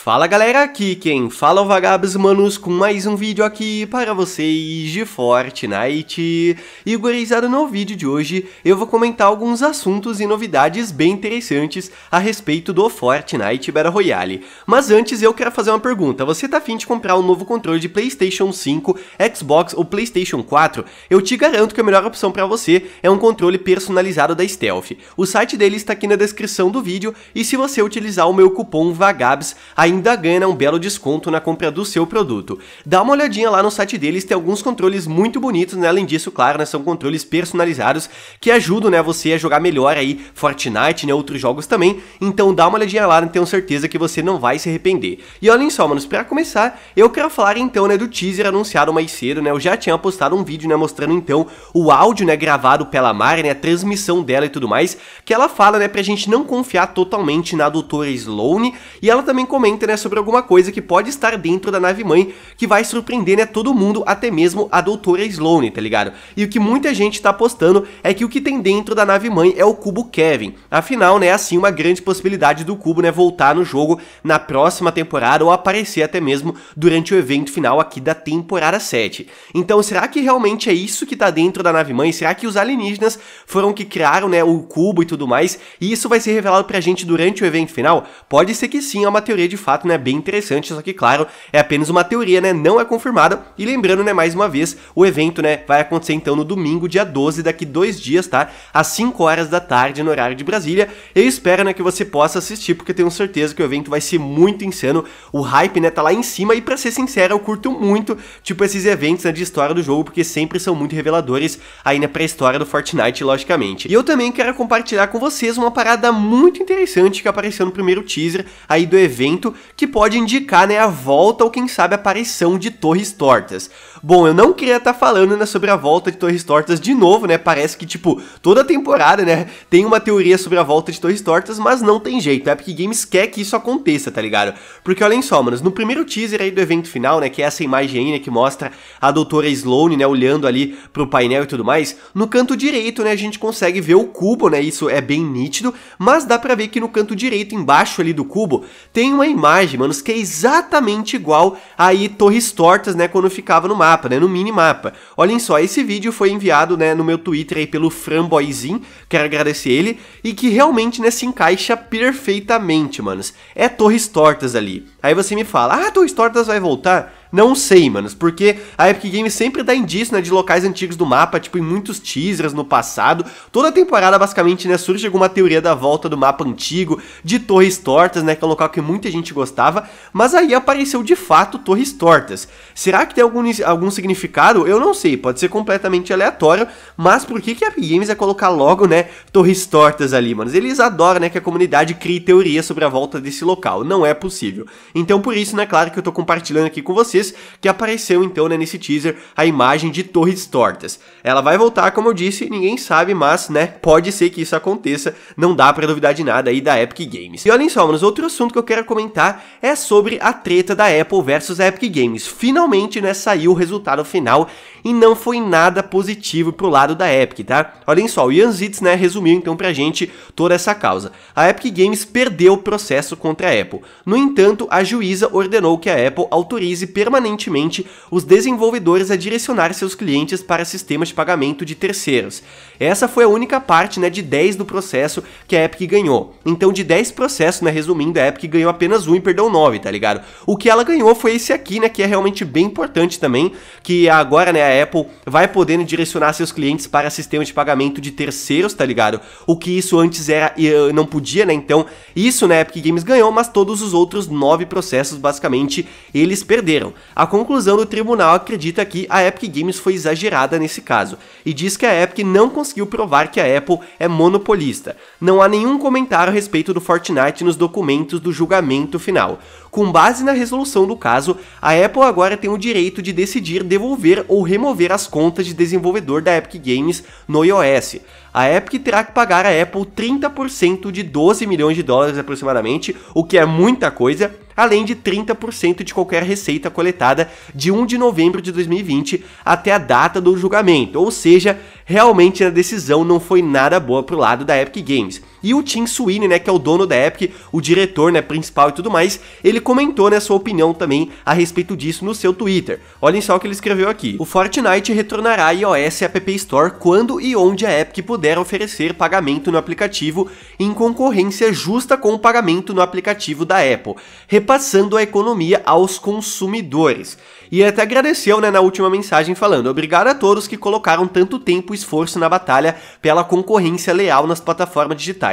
Fala galera, aqui quem fala é o Vagabos Manos com mais um vídeo aqui para vocês de Fortnite. E gurizada, no vídeo de hoje eu vou comentar alguns assuntos e novidades bem interessantes a respeito do Fortnite Battle Royale. Mas antes eu quero fazer uma pergunta, você tá afim de comprar um novo controle de Playstation 5, Xbox ou Playstation 4? Eu te garanto que a melhor opção para você é um controle personalizado da Stealth. O site dele está aqui na descrição do vídeo e se você utilizar o meu cupom VAGABS, aí ainda ganha né, um belo desconto na compra do seu produto. Dá uma olhadinha lá no site deles, tem alguns controles muito bonitos, né? Além disso, claro, né, são controles personalizados que ajudam, né, você a jogar melhor aí Fortnite, né, outros jogos também. Então dá uma olhadinha lá, né, tenho certeza que você não vai se arrepender. E olhem só, manos, para começar, eu quero falar então, né, do teaser anunciado mais cedo, né? Eu já tinha postado um vídeo, né, mostrando então o áudio, né, gravado pela Mari, né, a transmissão dela e tudo mais, que ela fala, né, pra gente não confiar totalmente na doutora Sloane, e ela também comenta né, sobre alguma coisa que pode estar dentro da nave-mãe, que vai surpreender né, todo mundo, até mesmo a doutora Sloane, tá ligado? E o que muita gente tá apostando é que o que tem dentro da nave-mãe é o cubo Kevin. Afinal, né, assim, uma grande possibilidade do cubo né, voltar no jogo na próxima temporada ou aparecer até mesmo durante o evento final aqui da temporada 7. Então, será que realmente é isso que tá dentro da nave-mãe? Será que os alienígenas foram que criaram né, o cubo e tudo mais? E isso vai ser revelado pra gente durante o evento final? Pode ser que sim, é uma teoria de fato, né, bem interessante, só que claro, é apenas uma teoria, né, não é confirmada. E lembrando, né, mais uma vez, o evento, né, vai acontecer então no domingo, dia 12, daqui dois dias, tá? Às 5 horas da tarde no horário de Brasília. Eu espero, né, que você possa assistir, porque tenho certeza que o evento vai ser muito insano. O hype, né, tá lá em cima e para ser sincero, eu curto muito, tipo esses eventos né, de história do jogo, porque sempre são muito reveladores aí né, pra história do Fortnite, logicamente. E eu também quero compartilhar com vocês uma parada muito interessante que apareceu no primeiro teaser aí do evento, que pode indicar né, a volta ou quem sabe a aparição de Torres Tortas. Bom, eu não queria estar tá falando né, sobre a volta de Torres Tortas de novo, né? Parece que, tipo, toda temporada, né, tem uma teoria sobre a volta de Torres Tortas, mas não tem jeito. A Epic Games quer que isso aconteça, tá ligado? Porque olhem só, manos, no primeiro teaser aí do evento final, né, que é essa imagem aí, né, que mostra a doutora Sloane, né, olhando ali pro painel e tudo mais, no canto direito, né, a gente consegue ver o cubo, né? Isso é bem nítido, mas dá para ver que no canto direito embaixo ali do cubo tem uma imagem imagem, manos, que é exatamente igual aí Torres Tortas, né, quando ficava no mapa, né, no minimapa. Olhem só, esse vídeo foi enviado, né, no meu Twitter aí pelo Framboyzin, quero agradecer ele, e que realmente, né, se encaixa perfeitamente, manos. É Torres Tortas ali. Aí você me fala, ah, Torres Tortas vai voltar? Não sei, manos, porque a Epic Games sempre dá indício, né, de locais antigos do mapa, tipo em muitos teasers no passado. Toda temporada, basicamente, né, surge alguma teoria da volta do mapa antigo, de Torres Tortas, né, que é um local que muita gente gostava, mas aí apareceu de fato Torres Tortas. Será que tem algum, algum significado? Eu não sei, pode ser completamente aleatório, mas por que, que a Epic Games é colocar logo, né, Torres Tortas ali, manos? Eles adoram, né, que a comunidade crie teoria sobre a volta desse local, não é possível. Então, por isso, né, claro que eu tô compartilhando aqui com vocês que apareceu então né, nesse teaser a imagem de torres tortas. Ela vai voltar, como eu disse, ninguém sabe, mas né, pode ser que isso aconteça, não dá para duvidar de nada aí da Epic Games. E olhem só, manos, outro assunto que eu quero comentar é sobre a treta da Apple versus a Epic Games. Finalmente, né, saiu o resultado final e não foi nada positivo pro lado da Epic, tá? Olhem só, o Ian Zitz, né, resumiu então pra gente toda essa causa. A Epic Games perdeu o processo contra a Apple. No entanto, a juíza ordenou que a Apple autorize pelo permanentemente os desenvolvedores a direcionar seus clientes para sistemas de pagamento de terceiros. Essa foi a única parte né, de 10 do processo que a Epic ganhou. Então, de 10 processos, né, resumindo, a Epic ganhou apenas um e perdeu 9, tá ligado? O que ela ganhou foi esse aqui, né, que é realmente bem importante também, que agora né, a Apple vai podendo direcionar seus clientes para sistemas de pagamento de terceiros, tá ligado? O que isso antes era eh, não podia, né? Então, isso né, Epic Games ganhou, mas todos os outros 9 processos basicamente eles perderam. A conclusão do tribunal acredita que a Epic Games foi exagerada nesse caso e diz que a Epic não conseguiu provar que a Apple é monopolista. Não há nenhum comentário a respeito do Fortnite nos documentos do julgamento final. Com base na resolução do caso, a Apple agora tem o direito de decidir devolver ou remover as contas de desenvolvedor da Epic Games no iOS. A Epic terá que pagar a Apple 30% de 12 milhões de dólares aproximadamente, o que é muita coisa, além de 30% de qualquer receita coletada de 1 de novembro de 2020 até a data do julgamento. Ou seja, realmente a decisão não foi nada boa pro lado da Epic Games. E o Tim Sweeney, né, que é o dono da Epic, o diretor, né, principal e tudo mais, ele comentou, né, sua opinião também a respeito disso no seu Twitter. Olhem só o que ele escreveu aqui. O Fortnite retornará iOS e App Store quando e onde a Epic puder oferecer pagamento no aplicativo em concorrência justa com o pagamento no aplicativo da Apple, repassando a economia aos consumidores. E ele até agradeceu, né, na última mensagem falando: "Obrigado a todos que colocaram tanto tempo e esforço na batalha pela concorrência leal nas plataformas digitais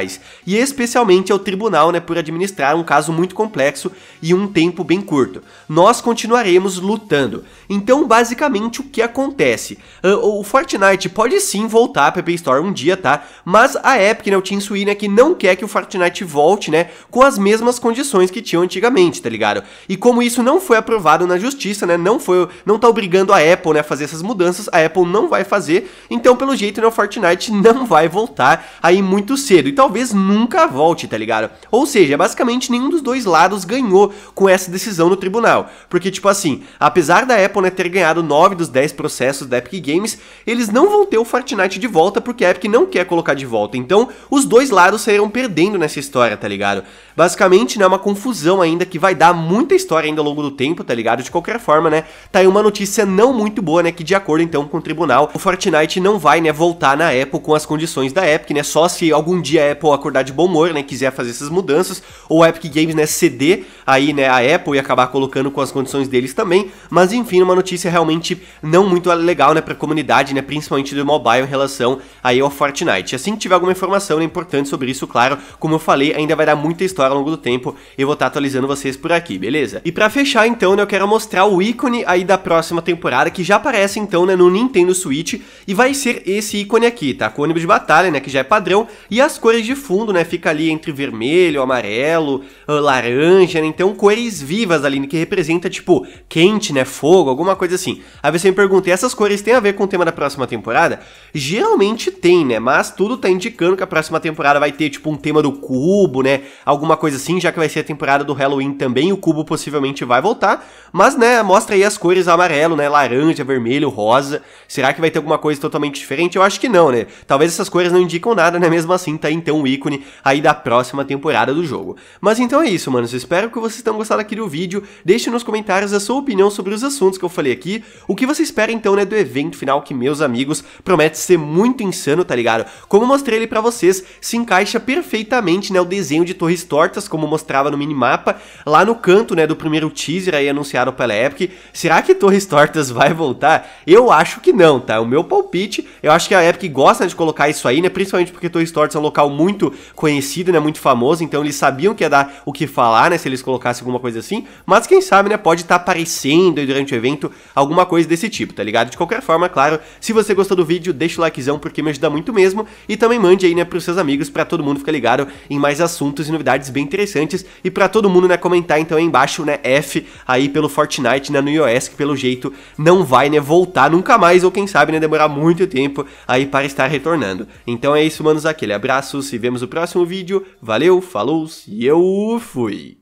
e especialmente ao tribunal né, por administrar um caso muito complexo e um tempo bem curto. Nós continuaremos lutando. Então, basicamente, o que acontece? Ah, o Fortnite pode sim voltar para a Play Store um dia, tá? Mas a Epic, né, o Team Sweeney, né, que não quer que o Fortnite volte, né, com as mesmas condições que tinham antigamente, tá ligado? E como isso não foi aprovado na justiça, né, não foi, não tá obrigando a Apple, né, a fazer essas mudanças, a Apple não vai fazer, então pelo jeito, né, o Fortnite não vai voltar aí muito cedo. Então, talvez nunca volte, tá ligado? Ou seja, basicamente nenhum dos dois lados ganhou com essa decisão no tribunal. Porque, tipo assim, apesar da Apple né, ter ganhado 9 dos 10 processos da Epic Games, eles não vão ter o Fortnite de volta porque a Epic não quer colocar de volta. Então, os dois lados sairão perdendo nessa história, tá ligado? Basicamente, né, é uma confusão ainda que vai dar muita história ainda ao longo do tempo, tá ligado? De qualquer forma, né, tá aí uma notícia não muito boa, né, que de acordo então com o tribunal, o Fortnite não vai, né, voltar na Apple com as condições da Epic, né, só se algum dia a Apple acordar de bom humor, né, quiser fazer essas mudanças, ou a Epic Games, né, ceder aí, né, a Apple e acabar colocando com as condições deles também, mas enfim, uma notícia realmente não muito legal, né, pra comunidade, né, principalmente do mobile em relação aí ao Fortnite. Assim que tiver alguma informação né, importante sobre isso, claro, como eu falei, ainda vai dar muita história ao longo do tempo, eu vou estar tá atualizando vocês por aqui, beleza? E para fechar então, né, eu quero mostrar o ícone aí da próxima temporada, que já aparece então, né, no Nintendo Switch, e vai ser esse ícone aqui, tá? Com o ônibus de batalha, né, que já é padrão, e as cores de fundo, né? Fica ali entre vermelho, amarelo, ah, laranja, né? Então cores vivas ali, que representa, tipo, quente, né? Fogo, alguma coisa assim. Aí você me pergunta, essas cores têm a ver com o tema da próxima temporada? Geralmente tem, né? Mas tudo tá indicando que a próxima temporada vai ter, tipo, um tema do cubo, né? Alguma coisa assim, já que vai ser a temporada do Halloween também, o cubo possivelmente vai voltar. Mas, né, mostra aí as cores amarelo, né? Laranja, vermelho, rosa. Será que vai ter alguma coisa totalmente diferente? Eu acho que não, né? Talvez essas cores não indicam nada, né? Mesmo assim, tá então um ícone aí da próxima temporada do jogo. Mas então é isso, manos. Espero que vocês tenham gostado aqui do vídeo. Deixe nos comentários a sua opinião sobre os assuntos que eu falei aqui. O que você espera então, né, do evento final que, meus amigos, promete ser muito insano, tá ligado? Como eu mostrei ele pra vocês, se encaixa perfeitamente, né, o desenho de torres tortas, como mostrava no minimapa, lá no canto, né, do primeiro teaser aí anunciado pela Epic. Será que torres tortas vai voltar? Eu acho que não, tá? O meu palpite, eu acho que a Epic gosta de colocar isso aí, né, principalmente porque torres tortas é um local muito muito conhecido, né? Muito famoso, então eles sabiam que ia dar o que falar, né? Se eles colocassem alguma coisa assim. Mas quem sabe, né? Pode estar tá aparecendo aí durante o evento alguma coisa desse tipo, tá ligado? De qualquer forma, claro, se você gostou do vídeo, deixa o likezão porque me ajuda muito mesmo. E também mande aí, né, pros seus amigos, para todo mundo ficar ligado em mais assuntos e novidades bem interessantes. E para todo mundo, né, comentar então aí embaixo, né, F aí pelo Fortnite, né, no iOS, que pelo jeito não vai, né, voltar nunca mais, ou quem sabe, né, demorar muito tempo aí para estar retornando. Então é isso, manos, aquele abraço, se se vemos no próximo vídeo. Valeu, falou e eu fui!